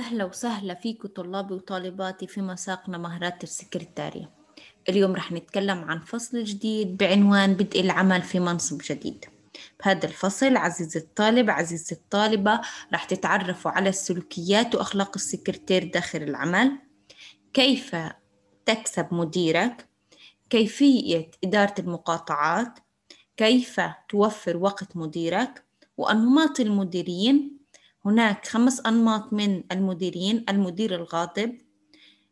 أهلا وسهلا فيكم طلابي وطالباتي في مساقنا مهارات السكرتارية اليوم رح نتكلم عن فصل جديد بعنوان بدء العمل في منصب جديد بهذا الفصل عزيزي الطالب عزيز الطالبة رح تتعرفوا على السلوكيات وأخلاق السكرتير داخل العمل كيف تكسب مديرك كيفية إدارة المقاطعات كيف توفر وقت مديرك وأنماط المديرين هناك خمس أنماط من المديرين المدير الغاضب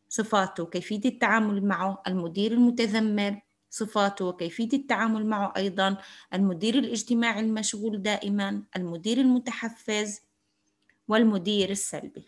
صفاته وكيفية التعامل معه المدير المتذمر صفاته وكيفية التعامل معه أيضا المدير الاجتماعي المشغول دائما المدير المتحفز والمدير السلبي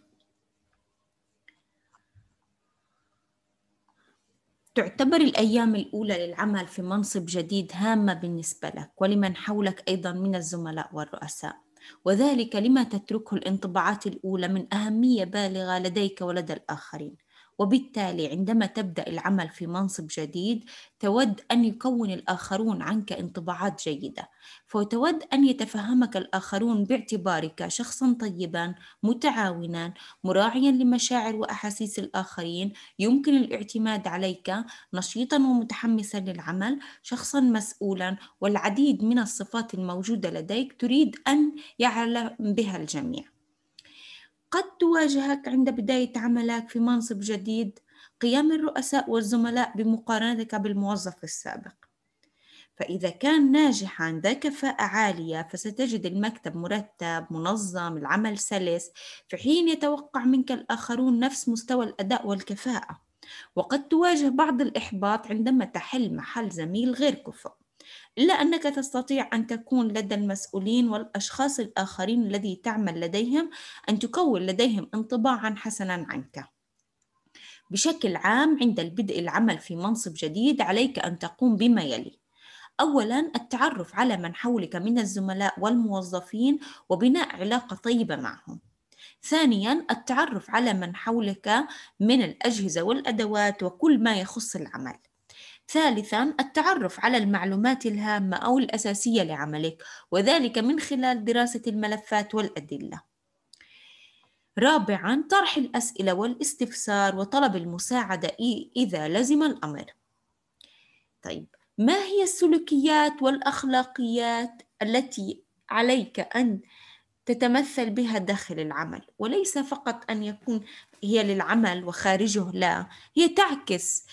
تعتبر الأيام الأولى للعمل في منصب جديد هامة بالنسبة لك ولمن حولك أيضا من الزملاء والرؤساء وذلك لما تتركه الانطباعات الأولى من أهمية بالغة لديك ولدى الآخرين وبالتالي عندما تبدأ العمل في منصب جديد تود أن يكون الآخرون عنك انطباعات جيدة فتود أن يتفهمك الآخرون باعتبارك شخصا طيبا متعاونا مراعيا لمشاعر وأحاسيس الآخرين يمكن الاعتماد عليك نشيطا ومتحمسا للعمل شخصا مسؤولا والعديد من الصفات الموجودة لديك تريد أن يعلم بها الجميع قد تواجهك عند بداية عملك في منصب جديد قيام الرؤساء والزملاء بمقارنتك بالموظف السابق فإذا كان ناجحا ذا كفاءة عالية فستجد المكتب مرتب منظم العمل سلس في حين يتوقع منك الآخرون نفس مستوى الأداء والكفاءة وقد تواجه بعض الإحباط عندما تحل محل زميل غير كفؤ إلا أنك تستطيع أن تكون لدى المسؤولين والأشخاص الآخرين الذي تعمل لديهم أن تكون لديهم انطباعا حسنا عنك بشكل عام عند البدء العمل في منصب جديد عليك أن تقوم بما يلي أولا التعرف على من حولك من الزملاء والموظفين وبناء علاقة طيبة معهم ثانيا التعرف على من حولك من الأجهزة والأدوات وكل ما يخص العمل ثالثا التعرف على المعلومات الهامة أو الأساسية لعملك وذلك من خلال دراسة الملفات والأدلة رابعا طرح الأسئلة والاستفسار وطلب المساعدة إذا لزم الأمر طيب ما هي السلوكيات والأخلاقيات التي عليك أن تتمثل بها داخل العمل وليس فقط أن يكون هي للعمل وخارجه لا هي تعكس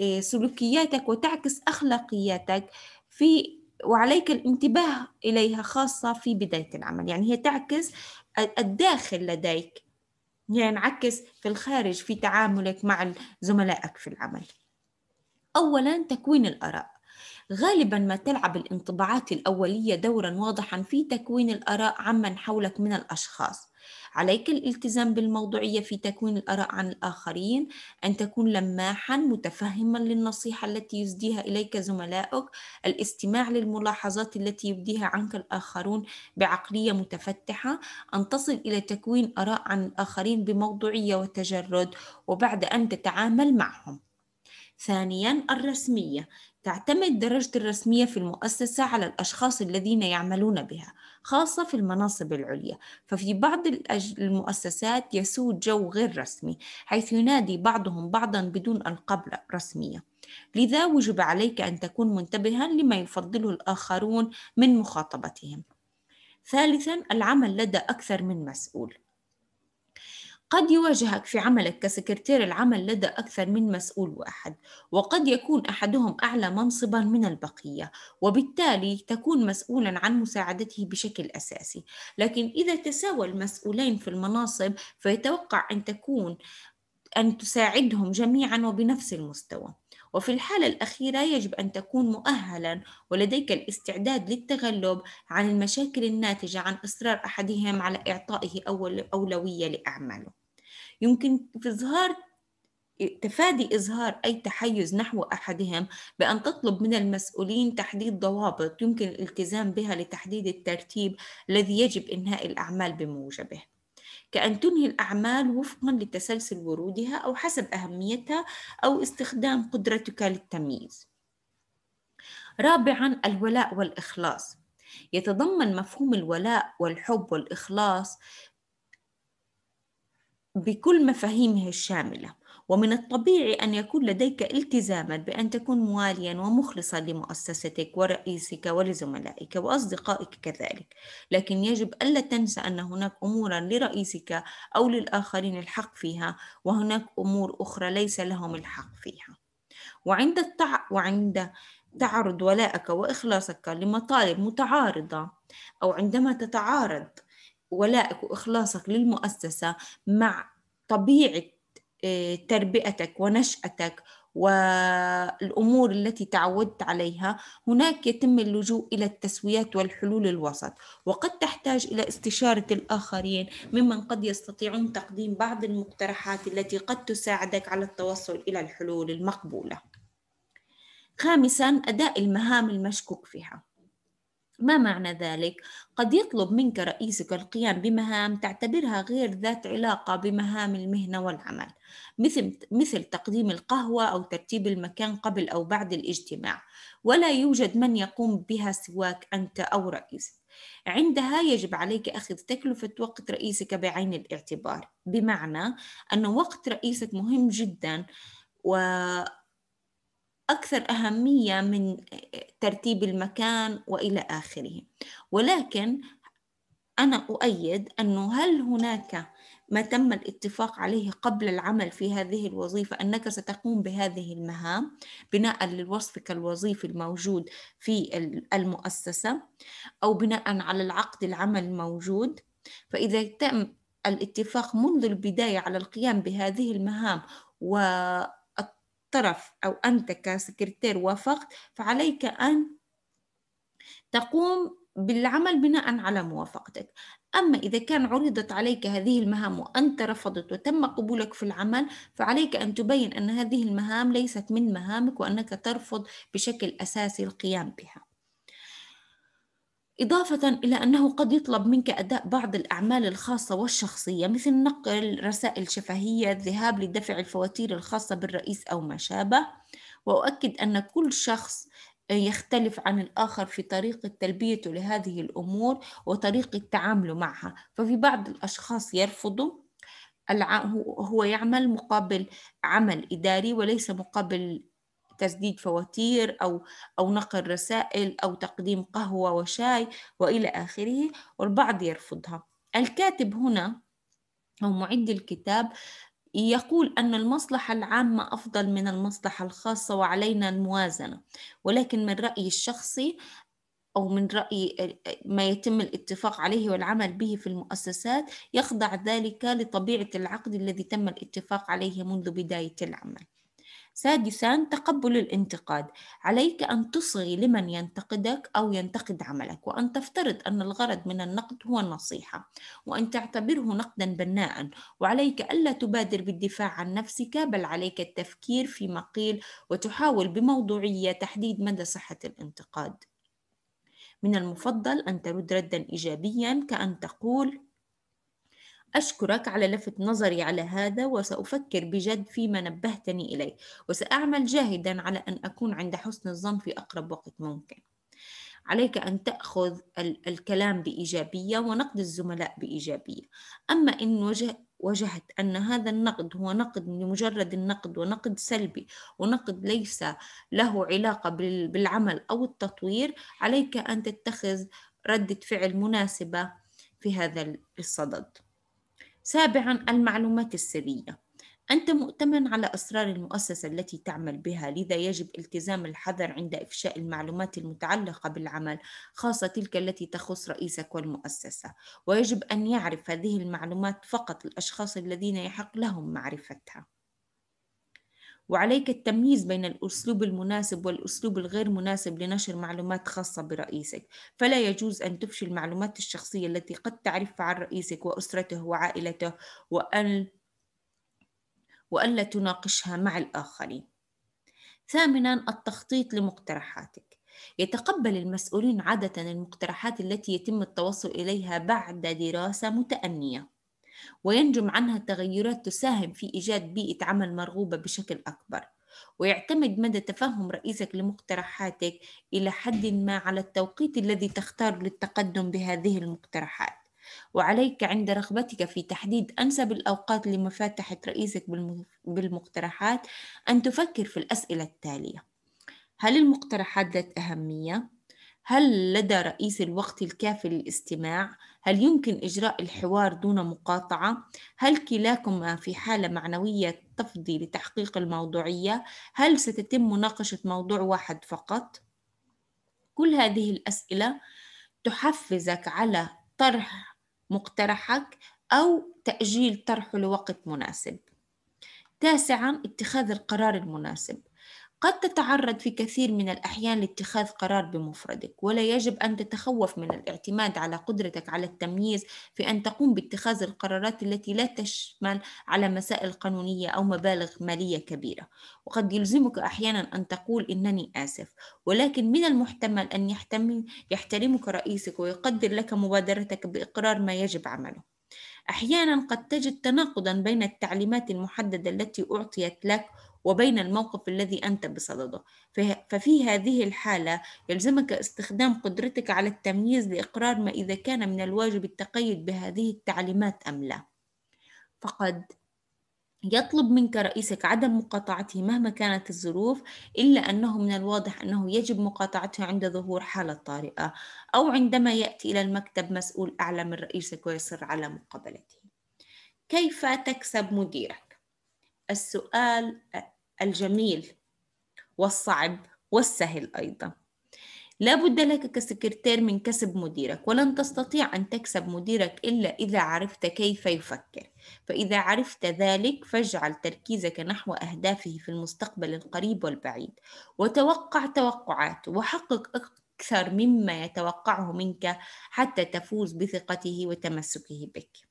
آه، سلوكياتك وتعكس أخلاقياتك في وعليك الانتباه إليها خاصة في بداية العمل يعني هي تعكس الداخل لديك ينعكس يعني في الخارج في تعاملك مع زملائك في العمل أولا تكوين الآراء غالبا ما تلعب الانطباعات الأولية دورا واضحا في تكوين الآراء عمن حولك من الأشخاص عليك الالتزام بالموضوعية في تكوين الآراء عن الآخرين أن تكون لماحا متفهما للنصيحة التي يسديها إليك زملائك الاستماع للملاحظات التي يبديها عنك الآخرون بعقلية متفتحة أن تصل إلى تكوين آراء عن الآخرين بموضوعية وتجرد وبعد أن تتعامل معهم ثانيا الرسمية تعتمد درجة الرسمية في المؤسسة على الأشخاص الذين يعملون بها خاصة في المناصب العليا ففي بعض المؤسسات يسود جو غير رسمي حيث ينادي بعضهم بعضا بدون ألقاب رسمية لذا وجب عليك أن تكون منتبها لما يفضله الآخرون من مخاطبتهم ثالثا العمل لدى أكثر من مسؤول قد يواجهك في عملك كسكرتير العمل لدى أكثر من مسؤول واحد وقد يكون أحدهم أعلى منصبا من البقية وبالتالي تكون مسؤولا عن مساعدته بشكل أساسي لكن إذا تساوى المسؤولين في المناصب فيتوقع أن تكون أن تساعدهم جميعا وبنفس المستوى وفي الحالة الأخيرة يجب أن تكون مؤهلا ولديك الاستعداد للتغلب عن المشاكل الناتجة عن إصرار أحدهم على إعطائه أول أولوية لأعماله يمكن في إظهار تفادي إظهار أي تحيز نحو أحدهم بأن تطلب من المسؤولين تحديد ضوابط يمكن الالتزام بها لتحديد الترتيب الذي يجب إنهاء الأعمال بموجبه كأن تنهي الأعمال وفقا لتسلسل ورودها أو حسب أهميتها أو استخدام قدرتك للتمييز رابعا الولاء والإخلاص يتضمن مفهوم الولاء والحب والإخلاص بكل مفاهيمه الشاملة ومن الطبيعي أن يكون لديك التزاما بأن تكون مواليا ومخلصا لمؤسستك ورئيسك ولزملائك وأصدقائك كذلك لكن يجب ألا تنسى أن هناك أمورا لرئيسك أو للآخرين الحق فيها وهناك أمور أخرى ليس لهم الحق فيها وعند, التع... وعند تعرض ولائك وإخلاصك لمطالب متعارضة أو عندما تتعارض ولائك وإخلاصك للمؤسسة مع طبيعة آه، تربئتك ونشأتك والامور التي تعودت عليها هناك يتم اللجوء الى التسويات والحلول الوسط وقد تحتاج الى استشاره الاخرين ممن قد يستطيعون تقديم بعض المقترحات التي قد تساعدك على التوصل الى الحلول المقبوله خامسا اداء المهام المشكوك فيها ما معنى ذلك؟ قد يطلب منك رئيسك القيام بمهام تعتبرها غير ذات علاقة بمهام المهنة والعمل، مثل مثل تقديم القهوة أو ترتيب المكان قبل أو بعد الاجتماع، ولا يوجد من يقوم بها سواك أنت أو رئيسك. عندها يجب عليك أخذ تكلفة وقت رئيسك بعين الاعتبار، بمعنى أن وقت رئيسك مهم جداً و أكثر أهمية من ترتيب المكان وإلى آخره ولكن أنا أؤيد أنه هل هناك ما تم الاتفاق عليه قبل العمل في هذه الوظيفة أنك ستقوم بهذه المهام بناء لوصفك الوظيفي الموجود في المؤسسة أو بناء على العقد العمل الموجود فإذا تم الاتفاق منذ البداية على القيام بهذه المهام و الطرف أو أنت كسكرتير وافقت فعليك أن تقوم بالعمل بناء على موافقتك أما إذا كان عرضت عليك هذه المهام وأنت رفضت وتم قبولك في العمل فعليك أن تبين أن هذه المهام ليست من مهامك وأنك ترفض بشكل أساسي القيام بها إضافة إلى أنه قد يطلب منك أداء بعض الأعمال الخاصة والشخصية مثل نقل رسائل شفهية الذهاب لدفع الفواتير الخاصة بالرئيس أو ما شابه وأؤكد أن كل شخص يختلف عن الآخر في طريقة تلبيته لهذه الأمور وطريقة تعامله معها ففي بعض الأشخاص يرفضوا هو يعمل مقابل عمل إداري وليس مقابل تسديد فواتير أو أو نقل رسائل أو تقديم قهوة وشاي وإلى آخره والبعض يرفضها الكاتب هنا أو معد الكتاب يقول أن المصلحة العامة أفضل من المصلحة الخاصة وعلينا الموازنة ولكن من رأيي الشخصي أو من رأي ما يتم الاتفاق عليه والعمل به في المؤسسات يخضع ذلك لطبيعة العقد الذي تم الاتفاق عليه منذ بداية العمل سادسا تقبل الانتقاد عليك أن تصغي لمن ينتقدك أو ينتقد عملك وأن تفترض أن الغرض من النقد هو النصيحة وأن تعتبره نقدا بناء وعليك ألا تبادر بالدفاع عن نفسك بل عليك التفكير فيما قيل وتحاول بموضوعية تحديد مدى صحة الانتقاد من المفضل أن ترد ردا إيجابيا كأن تقول أشكرك على لفت نظري على هذا وسأفكر بجد فيما نبهتني إليه وسأعمل جاهدا على أن أكون عند حسن الظن في أقرب وقت ممكن عليك أن تأخذ الكلام بإيجابية ونقد الزملاء بإيجابية أما إن وجه وجهت أن هذا النقد هو نقد لمجرد النقد ونقد سلبي ونقد ليس له علاقة بالعمل أو التطوير عليك أن تتخذ ردة فعل مناسبة في هذا الصدد سابعا المعلومات السرية أنت مؤتمن على أسرار المؤسسة التي تعمل بها لذا يجب التزام الحذر عند إفشاء المعلومات المتعلقة بالعمل خاصة تلك التي تخص رئيسك والمؤسسة ويجب أن يعرف هذه المعلومات فقط الأشخاص الذين يحق لهم معرفتها وعليك التمييز بين الأسلوب المناسب والأسلوب الغير مناسب لنشر معلومات خاصة برئيسك فلا يجوز أن تفشي المعلومات الشخصية التي قد تعرفها عن رئيسك وأسرته وعائلته وأن وألا تناقشها مع الآخرين ثامنا التخطيط لمقترحاتك يتقبل المسؤولين عادة المقترحات التي يتم التوصل إليها بعد دراسة متأنية وينجم عنها تغيرات تساهم في إيجاد بيئة عمل مرغوبة بشكل أكبر ويعتمد مدى تفهم رئيسك لمقترحاتك إلى حد ما على التوقيت الذي تختار للتقدم بهذه المقترحات وعليك عند رغبتك في تحديد أنسب الأوقات لمفاتحة رئيسك بالمقترحات أن تفكر في الأسئلة التالية هل المقترحات ذات أهمية؟ هل لدى رئيس الوقت الكافي للاستماع؟ هل يمكن إجراء الحوار دون مقاطعة؟ هل كلاكما في حالة معنوية تفضي لتحقيق الموضوعية؟ هل ستتم مناقشة موضوع واحد فقط؟ كل هذه الأسئلة تحفزك على طرح مقترحك أو تأجيل طرحه لوقت مناسب. تاسعا اتخاذ القرار المناسب قد تتعرض في كثير من الأحيان لاتخاذ قرار بمفردك ولا يجب أن تتخوف من الاعتماد على قدرتك على التمييز في أن تقوم باتخاذ القرارات التي لا تشمل على مسائل قانونية أو مبالغ مالية كبيرة وقد يلزمك أحيانا أن تقول إنني آسف ولكن من المحتمل أن يحترمك رئيسك ويقدر لك مبادرتك بإقرار ما يجب عمله احيانا قد تجد تناقضا بين التعليمات المحدده التي اعطيت لك وبين الموقف الذي أنت بصدده ففي هذه الحالة يلزمك استخدام قدرتك على التمييز لإقرار ما إذا كان من الواجب التقيد بهذه التعليمات أم لا فقد يطلب منك رئيسك عدم مقاطعته مهما كانت الظروف إلا أنه من الواضح أنه يجب مقاطعته عند ظهور حالة طارئة أو عندما يأتي إلى المكتب مسؤول أعلى من رئيسك ويصر على مقابلته كيف تكسب مديرك؟ السؤال الجميل والصعب والسهل أيضا لا بد لك كسكرتير من كسب مديرك ولن تستطيع أن تكسب مديرك إلا إذا عرفت كيف يفكر فإذا عرفت ذلك فاجعل تركيزك نحو أهدافه في المستقبل القريب والبعيد وتوقع توقعاته وحقق أكثر مما يتوقعه منك حتى تفوز بثقته وتمسكه بك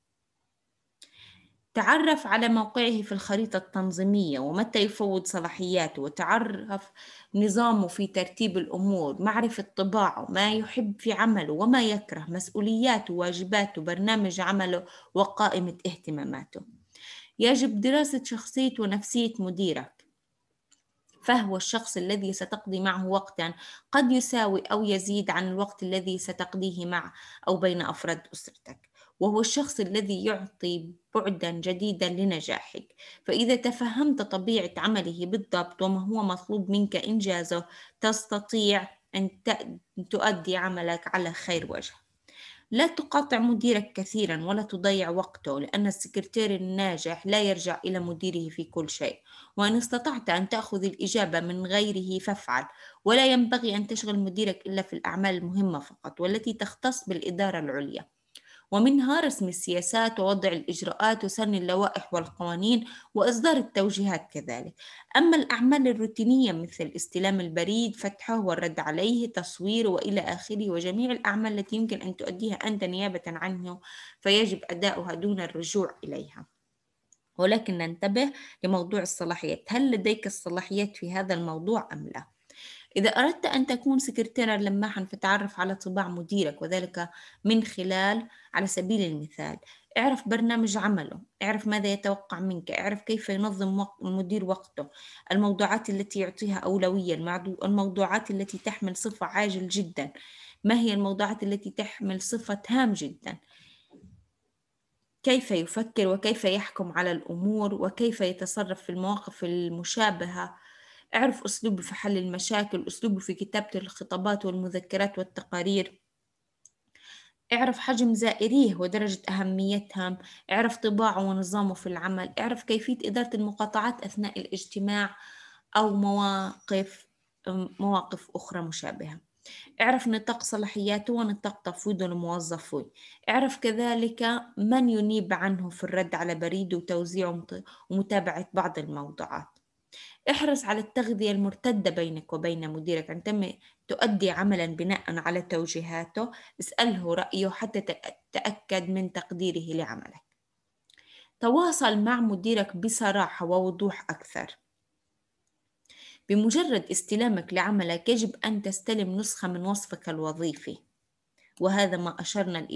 تعرف على موقعه في الخريطة التنظيمية ومتى يفوض صلاحياته وتعرف نظامه في ترتيب الأمور معرفة طباعه ما يحب في عمله وما يكره مسؤولياته واجباته برنامج عمله وقائمة اهتماماته يجب دراسة شخصية ونفسية مديرك فهو الشخص الذي ستقضي معه وقتا قد يساوي أو يزيد عن الوقت الذي ستقضيه مع أو بين أفراد أسرتك وهو الشخص الذي يعطي بعدا جديدا لنجاحك فإذا تفهمت طبيعة عمله بالضبط وما هو مطلوب منك إنجازه تستطيع أن تؤدي عملك على خير وجه لا تقاطع مديرك كثيرا ولا تضيع وقته لأن السكرتير الناجح لا يرجع إلى مديره في كل شيء وإن استطعت أن تأخذ الإجابة من غيره فافعل ولا ينبغي أن تشغل مديرك إلا في الأعمال المهمة فقط والتي تختص بالإدارة العليا ومنها رسم السياسات ووضع الإجراءات وسن اللوائح والقوانين وإصدار التوجيهات كذلك أما الأعمال الروتينية مثل استلام البريد فتحه والرد عليه تصويره وإلى آخره وجميع الأعمال التي يمكن أن تؤديها أنت نيابة عنه فيجب أداؤها دون الرجوع إليها ولكن ننتبه لموضوع الصلاحيات هل لديك الصلاحيات في هذا الموضوع أم لا؟ إذا أردت أن تكون سكرتيرا لماحا فتعرف على طباع مديرك وذلك من خلال على سبيل المثال اعرف برنامج عمله اعرف ماذا يتوقع منك اعرف كيف ينظم المدير وقته الموضوعات التي يعطيها أولوية الموضوعات التي تحمل صفة عاجل جدا ما هي الموضوعات التي تحمل صفة هام جدا كيف يفكر وكيف يحكم على الأمور وكيف يتصرف في المواقف المشابهة اعرف أسلوبه في حل المشاكل أسلوبه في كتابة الخطابات والمذكرات والتقارير اعرف حجم زائريه ودرجة أهميتهم اعرف طباعه ونظامه في العمل اعرف كيفية إدارة المقاطعات أثناء الاجتماع أو مواقف مواقف أخرى مشابهة اعرف نطاق صلاحياته ونطاق تفويضه لموظفه اعرف كذلك من ينيب عنه في الرد على بريده وتوزيعه ومتابعة بعض الموضوعات احرص على التغذية المرتدة بينك وبين مديرك عندما تؤدي عملا بناء على توجيهاته اسأله رأيه حتى تأكد من تقديره لعملك تواصل مع مديرك بصراحة ووضوح أكثر بمجرد استلامك لعملك يجب أن تستلم نسخة من وصفك الوظيفي وهذا ما أشرنا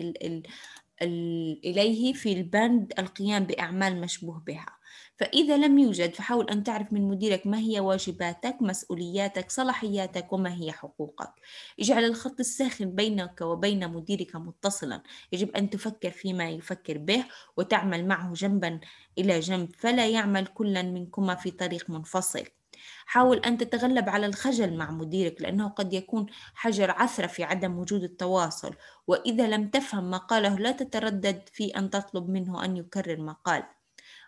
إليه في البند القيام بأعمال مشبوه بها فإذا لم يوجد فحاول أن تعرف من مديرك ما هي واجباتك مسؤولياتك صلاحياتك وما هي حقوقك اجعل الخط الساخن بينك وبين مديرك متصلا يجب أن تفكر فيما يفكر به وتعمل معه جنبا إلى جنب فلا يعمل كلا منكما في طريق منفصل حاول أن تتغلب على الخجل مع مديرك لأنه قد يكون حجر عثرة في عدم وجود التواصل وإذا لم تفهم ما قاله لا تتردد في أن تطلب منه أن يكرر ما قال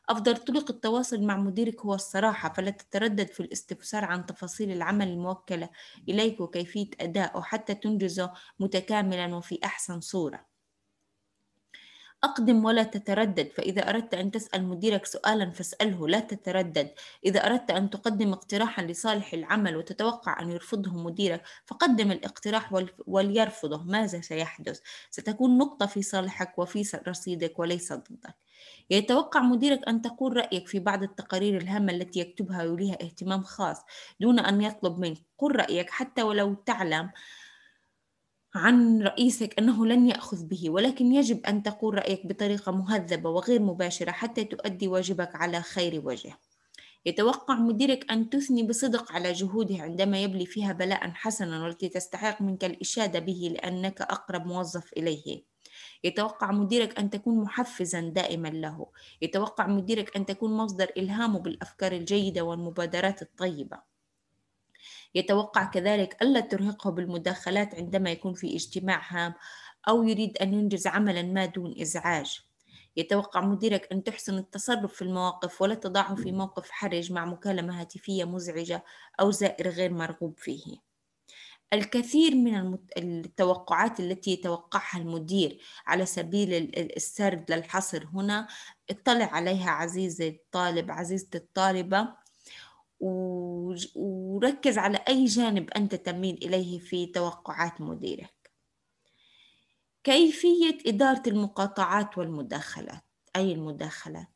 أفضل طرق التواصل مع مديرك هو الصراحة فلا تتردد في الاستفسار عن تفاصيل العمل الموكلة إليك وكيفية أداءه حتى تنجزه متكاملا وفي أحسن صورة أقدم ولا تتردد فإذا أردت أن تسأل مديرك سؤالا فاسأله لا تتردد إذا أردت أن تقدم اقتراحا لصالح العمل وتتوقع أن يرفضه مديرك فقدم الاقتراح وليرفضه ماذا سيحدث؟ ستكون نقطة في صالحك وفي رصيدك وليس ضدك يتوقع مديرك أن تقول رأيك في بعض التقارير الهامة التي يكتبها وليها اهتمام خاص دون أن يطلب منك قل رأيك حتى ولو تعلم عن رئيسك أنه لن يأخذ به ولكن يجب أن تقول رأيك بطريقة مهذبة وغير مباشرة حتى تؤدي واجبك على خير وجه يتوقع مديرك أن تثني بصدق على جهوده عندما يبلي فيها بلاء حسنا والتي تستحق منك الإشادة به لأنك أقرب موظف إليه يتوقع مديرك أن تكون محفزا دائما له يتوقع مديرك أن تكون مصدر إلهامه بالأفكار الجيدة والمبادرات الطيبة يتوقع كذلك ألا ترهقه بالمداخلات عندما يكون في اجتماع هام أو يريد أن ينجز عملا ما دون إزعاج يتوقع مديرك أن تحسن التصرف في المواقف ولا تضعه في موقف حرج مع مكالمة هاتفية مزعجة أو زائر غير مرغوب فيه الكثير من التوقعات التي يتوقعها المدير على سبيل السرد للحصر هنا اطلع عليها عزيزي الطالب عزيزة الطالبة وركز على أي جانب أنت تميل إليه في توقعات مديرك كيفية إدارة المقاطعات والمداخلات أي المداخلات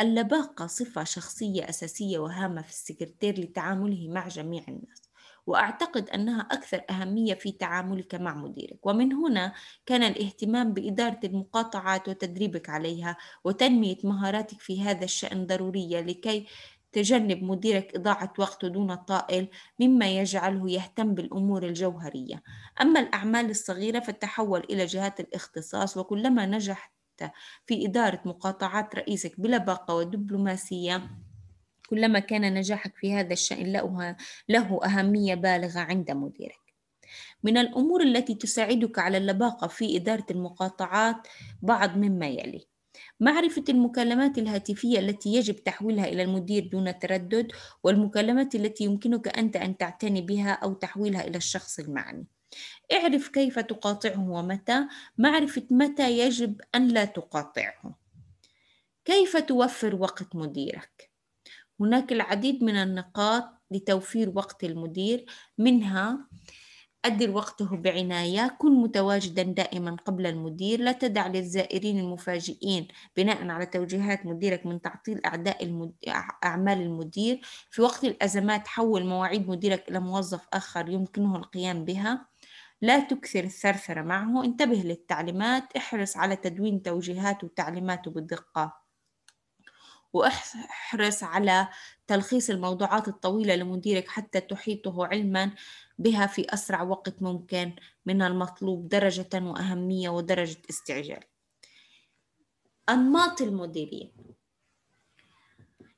اللباقة صفة شخصية أساسية وهامة في السكرتير لتعامله مع جميع الناس وأعتقد أنها أكثر أهمية في تعاملك مع مديرك ومن هنا كان الاهتمام بإدارة المقاطعات وتدريبك عليها وتنمية مهاراتك في هذا الشأن ضرورية لكي تجنب مديرك إضاعة وقته دون طائل مما يجعله يهتم بالأمور الجوهرية أما الأعمال الصغيرة فتحول إلى جهات الاختصاص وكلما نجحت في إدارة مقاطعات رئيسك بلباقة ودبلوماسية كلما كان نجاحك في هذا الشأن له أهمية بالغة عند مديرك من الأمور التي تساعدك على اللباقة في إدارة المقاطعات بعض مما يلي معرفة المكالمات الهاتفية التي يجب تحويلها إلى المدير دون تردد والمكالمات التي يمكنك أنت أن تعتني بها أو تحويلها إلى الشخص المعني اعرف كيف تقاطعه ومتى معرفة متى يجب أن لا تقاطعه كيف توفر وقت مديرك هناك العديد من النقاط لتوفير وقت المدير منها أدر وقته بعناية كن متواجدا دائما قبل المدير لا تدع للزائرين المفاجئين بناء على توجيهات مديرك من تعطيل أعداء المد... أعمال المدير في وقت الأزمات حول مواعيد مديرك إلى موظف آخر يمكنه القيام بها لا تكثر الثرثرة معه انتبه للتعليمات احرص على تدوين توجيهاته وتعليماته بالدقة واحرص على تلخيص الموضوعات الطويلة لمديرك حتى تحيطه علما بها في أسرع وقت ممكن من المطلوب درجة وأهمية ودرجة استعجال أنماط المديرية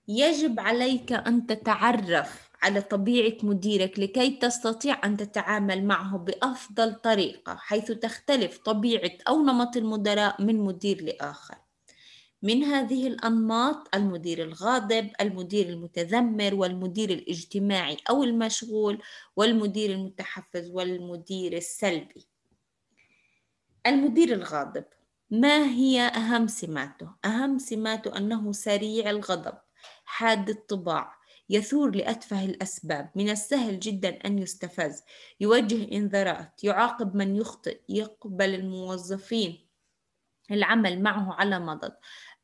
يجب عليك أن تتعرف على طبيعة مديرك لكي تستطيع أن تتعامل معه بأفضل طريقة حيث تختلف طبيعة أو نمط المدراء من مدير لآخر من هذه الأنماط المدير الغاضب، المدير المتذمر، والمدير الاجتماعي أو المشغول، والمدير المتحفز، والمدير السلبي. المدير الغاضب ما هي أهم سماته؟ أهم سماته أنه سريع الغضب، حاد الطباع، يثور لأتفه الأسباب، من السهل جدا أن يستفز، يوجه إنذارات، يعاقب من يخطئ، يقبل الموظفين العمل معه على مضض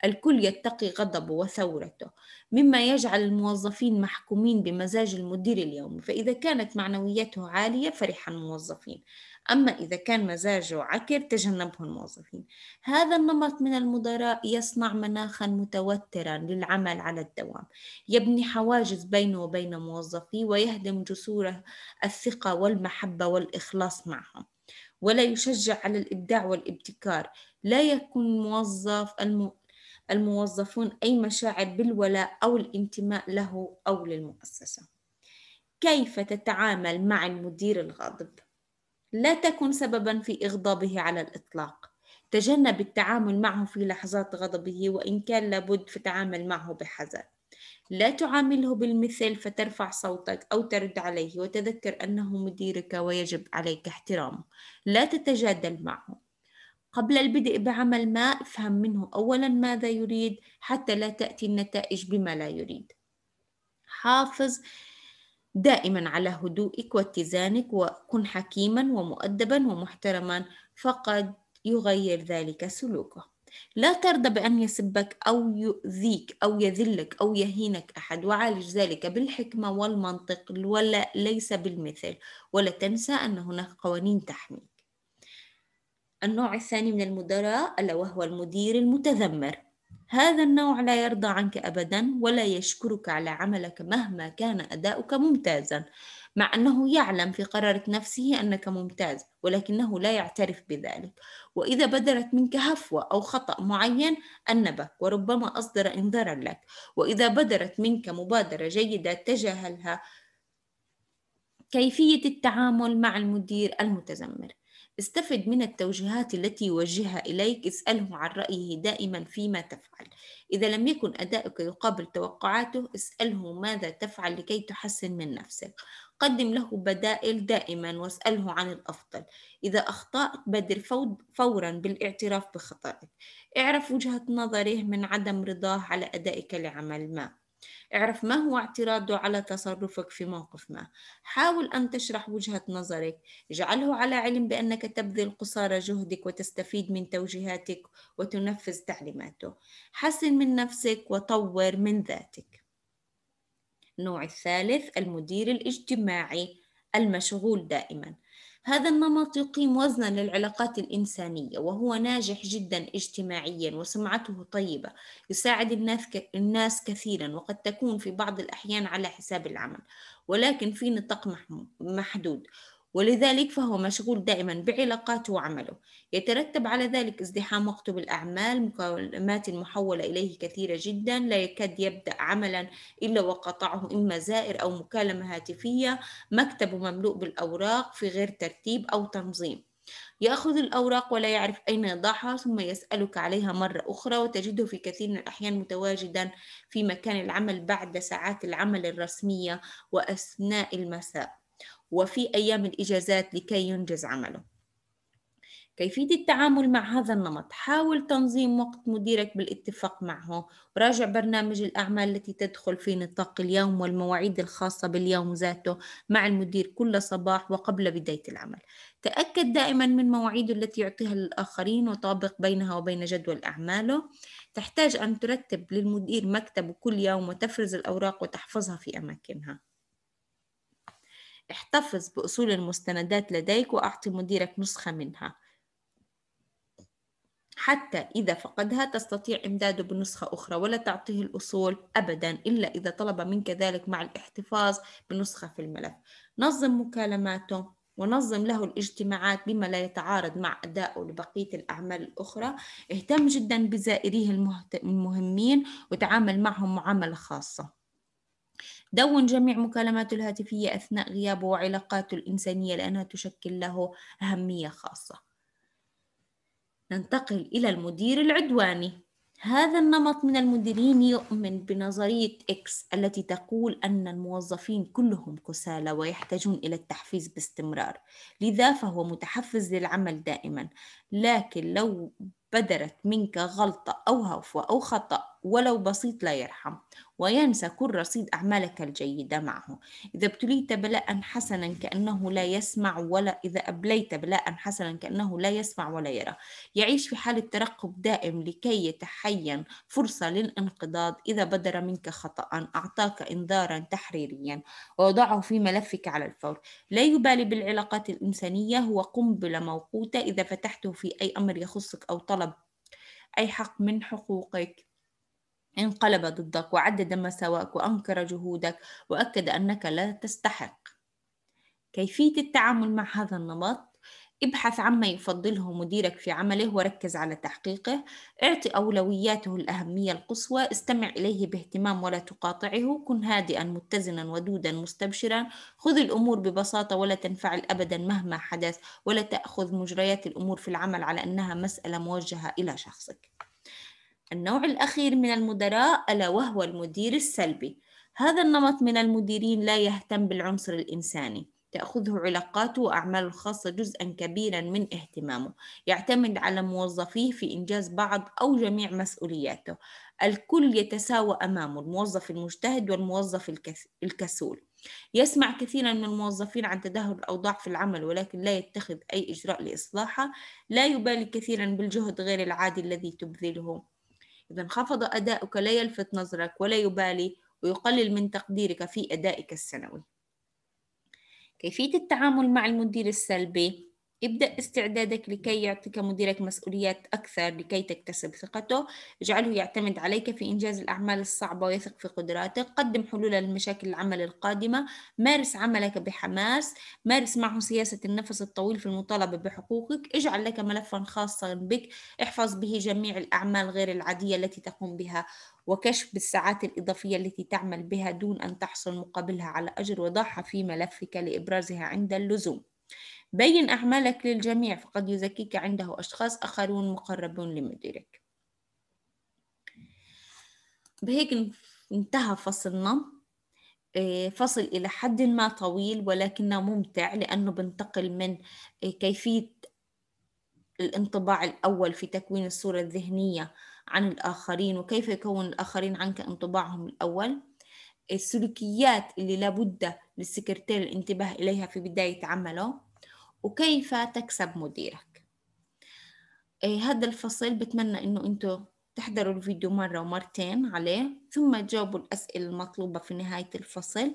الكل يتقي غضبه وثورته مما يجعل الموظفين محكومين بمزاج المدير اليومي فإذا كانت معنويته عالية فرح الموظفين أما إذا كان مزاجه عكر تجنبه الموظفين هذا النمط من المدراء يصنع مناخا متوترا للعمل على الدوام يبني حواجز بينه وبين موظفيه ويهدم جسوره الثقة والمحبة والإخلاص معهم ولا يشجع على الإبداع والابتكار لا يكون موظف الم... الموظفون أي مشاعر بالولاء أو الانتماء له أو للمؤسسة كيف تتعامل مع المدير الغاضب؟ لا تكن سببا في إغضابه على الإطلاق تجنب التعامل معه في لحظات غضبه وإن كان لابد فتعامل معه بحذر لا تعامله بالمثل فترفع صوتك أو ترد عليه وتذكر أنه مديرك ويجب عليك احترامه لا تتجادل معه قبل البدء بعمل ما افهم منه أولا ماذا يريد حتى لا تأتي النتائج بما لا يريد حافظ دائما على هدوئك واتزانك وكن حكيما ومؤدبا ومحترما فقد يغير ذلك سلوكه لا ترضى بأن يسبك أو يؤذيك أو يذلك أو يهينك أحد وعالج ذلك بالحكمة والمنطق ولا ليس بالمثل ولا تنسى أن هناك قوانين تحميك النوع الثاني من المدراء ألا وهو المدير المتذمر هذا النوع لا يرضى عنك أبدا ولا يشكرك على عملك مهما كان أداؤك ممتازا مع أنه يعلم في قرارة نفسه أنك ممتاز ولكنه لا يعترف بذلك وإذا بدرت منك هفوة أو خطأ معين أنبك وربما أصدر إنذارا لك وإذا بدرت منك مبادرة جيدة تجاهلها كيفية التعامل مع المدير المتذمر استفد من التوجيهات التي يوجهها إليك اسأله عن رأيه دائما فيما تفعل إذا لم يكن أدائك يقابل توقعاته اسأله ماذا تفعل لكي تحسن من نفسك قدم له بدائل دائما واسأله عن الأفضل إذا أخطأت بادر فورا بالاعتراف بخطأك اعرف وجهة نظره من عدم رضاه على أدائك لعمل ما اعرف ما هو اعتراضه على تصرفك في موقف ما حاول أن تشرح وجهة نظرك اجعله على علم بأنك تبذل قصارى جهدك وتستفيد من توجيهاتك وتنفذ تعليماته حسن من نفسك وطور من ذاتك النوع الثالث المدير الاجتماعي المشغول دائما هذا النمط يقيم وزنا للعلاقات الإنسانية وهو ناجح جدا اجتماعيا وسمعته طيبة يساعد الناس كثيرا وقد تكون في بعض الأحيان على حساب العمل ولكن في نطاق محدود ولذلك فهو مشغول دائما بعلاقاته وعمله يترتب على ذلك ازدحام وقته بالأعمال مكالمات المحولة إليه كثيرة جدا لا يكاد يبدأ عملا إلا وقطعه إما زائر أو مكالمة هاتفية مكتبه مملوء بالأوراق في غير ترتيب أو تنظيم يأخذ الأوراق ولا يعرف أين يضعها ثم يسألك عليها مرة أخرى وتجده في كثير من الأحيان متواجدا في مكان العمل بعد ساعات العمل الرسمية وأثناء المساء وفي أيام الإجازات لكي ينجز عمله كيفية التعامل مع هذا النمط حاول تنظيم وقت مديرك بالاتفاق معه راجع برنامج الأعمال التي تدخل في نطاق اليوم والمواعيد الخاصة باليوم ذاته مع المدير كل صباح وقبل بداية العمل تأكد دائما من مواعيده التي يعطيها للآخرين وطابق بينها وبين جدول أعماله تحتاج أن ترتب للمدير مكتبه كل يوم وتفرز الأوراق وتحفظها في أماكنها احتفظ بأصول المستندات لديك وأعطي مديرك نسخة منها حتى إذا فقدها تستطيع إمداده بنسخة أخرى ولا تعطيه الأصول أبدا إلا إذا طلب منك ذلك مع الاحتفاظ بنسخة في الملف نظم مكالماته ونظم له الاجتماعات بما لا يتعارض مع أدائه لبقية الأعمال الأخرى اهتم جدا بزائريه المهمين وتعامل معهم معاملة خاصة دون جميع مكالماته الهاتفية أثناء غيابه وعلاقاته الإنسانية لأنها تشكل له أهمية خاصة ننتقل إلى المدير العدواني هذا النمط من المديرين يؤمن بنظرية إكس التي تقول أن الموظفين كلهم كسالى ويحتاجون إلى التحفيز باستمرار لذا فهو متحفز للعمل دائما لكن لو بدرت منك غلطة أو هفوة أو خطأ ولو بسيط لا يرحم وينسى كل رصيد أعمالك الجيدة معه إذا ابتليت بلاء حسنا كأنه لا يسمع ولا إذا أبليت بلاء حسنا كأنه لا يسمع ولا يرى يعيش في حالة ترقب دائم لكي يتحين فرصة للانقضاض إذا بدر منك خطأ أعطاك إنذارا تحريريا ووضعه في ملفك على الفور لا يبالي بالعلاقات الإنسانية هو قنبلة موقوتة إذا فتحته في أي أمر يخصك أو طلب أي حق من حقوقك انقلب ضدك وعدد مساواك وأنكر جهودك وأكد أنك لا تستحق كيفية التعامل مع هذا النمط ابحث عما يفضله مديرك في عمله وركز على تحقيقه اعطي أولوياته الأهمية القصوى استمع إليه باهتمام ولا تقاطعه كن هادئا متزنا ودودا مستبشرا خذ الأمور ببساطة ولا تنفعل أبدا مهما حدث ولا تأخذ مجريات الأمور في العمل على أنها مسألة موجهة إلى شخصك النوع الأخير من المدراء ألا وهو المدير السلبي هذا النمط من المديرين لا يهتم بالعنصر الإنساني تأخذه علاقاته وأعماله الخاصة جزءا كبيرا من اهتمامه يعتمد على موظفيه في إنجاز بعض أو جميع مسؤولياته الكل يتساوى أمامه الموظف المجتهد والموظف الكسول يسمع كثيرا من الموظفين عن تدهور الأوضاع في العمل ولكن لا يتخذ أي إجراء لإصلاحها لا يبالي كثيرا بالجهد غير العادي الذي تبذله إذا انخفض أداؤك لا يلفت نظرك ولا يبالي ويقلل من تقديرك في أدائك السنوي كيفية التعامل مع المدير السلبي ابدأ استعدادك لكي يعطيك مديرك مسؤوليات أكثر لكي تكتسب ثقته اجعله يعتمد عليك في إنجاز الأعمال الصعبة ويثق في قدراتك قدم حلول لمشاكل العمل القادمة مارس عملك بحماس مارس معه سياسة النفس الطويل في المطالبة بحقوقك اجعل لك ملفا خاصا بك احفظ به جميع الأعمال غير العادية التي تقوم بها وكشف الساعات الإضافية التي تعمل بها دون أن تحصل مقابلها على أجر وضعها في ملفك لإبرازها عند اللزوم بين أعمالك للجميع فقد يزكيك عنده أشخاص آخرون مقربون لمديرك بهيك انتهى فصلنا إيه، فصل إلى حد ما طويل ولكنه ممتع لأنه بنتقل من إيه، كيفية الانطباع الأول في تكوين الصورة الذهنية عن الآخرين وكيف يكون الآخرين عنك انطباعهم الأول السلوكيات اللي لابد للسكرتير الانتباه إليها في بداية عمله وكيف تكسب مديرك إيه، هذا الفصل بتمنى انه انتم تحضروا الفيديو مرة ومرتين عليه ثم تجاوبوا الأسئلة المطلوبة في نهاية الفصل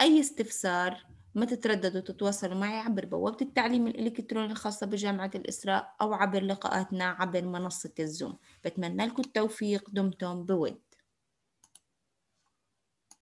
أي استفسار ما تترددوا تتواصلوا معي عبر بوابة التعليم الإلكتروني الخاصة بجامعة الإسراء أو عبر لقاءاتنا عبر منصة الزوم بتمنى لكم التوفيق دمتم بود